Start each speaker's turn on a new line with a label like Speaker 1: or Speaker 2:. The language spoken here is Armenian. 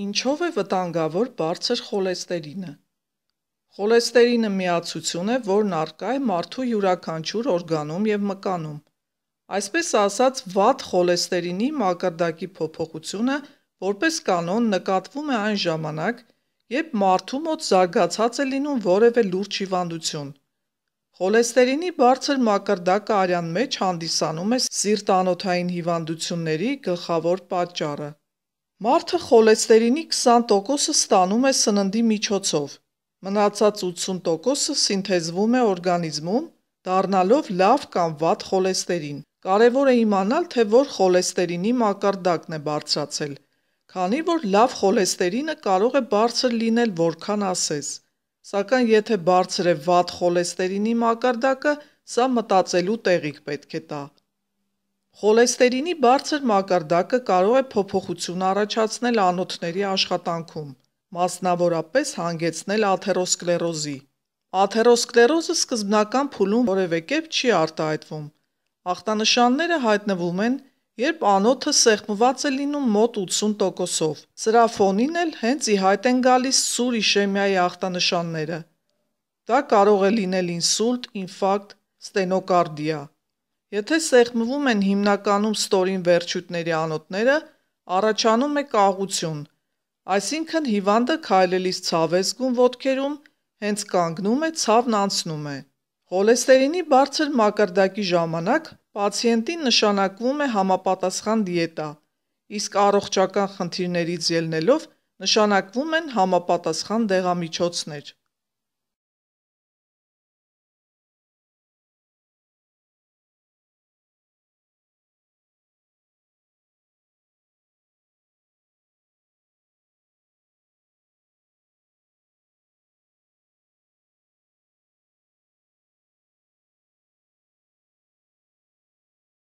Speaker 1: Ինչով է վտանգավոր բարձր խոլեստերինը։ Խոլեստերինը միացություն է, որն արկա է մարդու յուրաքանչյուր օրգանում եւ մկանում։ Այսպես ասած, վատ խոլեստերինի մակարդակի փոփոխությունը որպես կանոն նկատվում է այն ժամանակ, երբ մարդու մոտ զարգացած է լինում որևէ լուրջ հիվանդություն։ Խոլեստերինի բարձր մակարդակը արյան մեջ հանդիսանում է սիրտանոթային հիվանդությունների գլխավոր պատճառը։ Մարդը խոլեստերինի 20%-ը ստանում է սննդի միջոցով։ Մնացած 80%-ը սինթեզվում է օրգանիզմում, դառնալով լավ կամ վատ խոլեստերին։ Կարևոր է իմանալ, թե որ խոլեստերինի մակարդակն է բարձրացել, քանի որ լավ խոլեստերինը կարող է բարձր լինել, որքան ասես։ Սակայն եթե բարձր է վատ խոլեստերինի մակարդակը, սա մտածելու տեղիք պետք է տա։ Խոլեստերինի բարձր մակարդակը կարող է փոփոխություն առաջացնել անոթների աշխատանքում, մասնավորապես հանգեցնել աթերոսկլերոզի։ Աթերոսկլերոզը սկզբնական փուլում որևէ կերպ չի արտահայտվում։ Ախտանշանները հայտնվում են, երբ անոթը սեղմված է լինում մոտ 80%-ով։ Սրա ֆոնին էլ հենց ի հայտ են գալիս սուր իշեմիայի ախտանշանները։ Դա կարող է լինել ինսուլտ, ինֆարկտ, ստենոկարդիա։ Եթե սեղմվում են հիմնականում ստորին վերջույթների անոթները, առաջանում է կաղություն, այսինքն հիվանդը քայլելիս ցավ է զգում ոտքերում, հենց կանգնում է, ցավն անցնում է։ Խոլեստերինի բարձր մակարդակի ժամանակ պացիենտին նշանակվում է համապատասխան դիետա, իսկ առողջական խնդիրներից ելնելով նշանակվում են համապատասխան դեղամիջոցներ։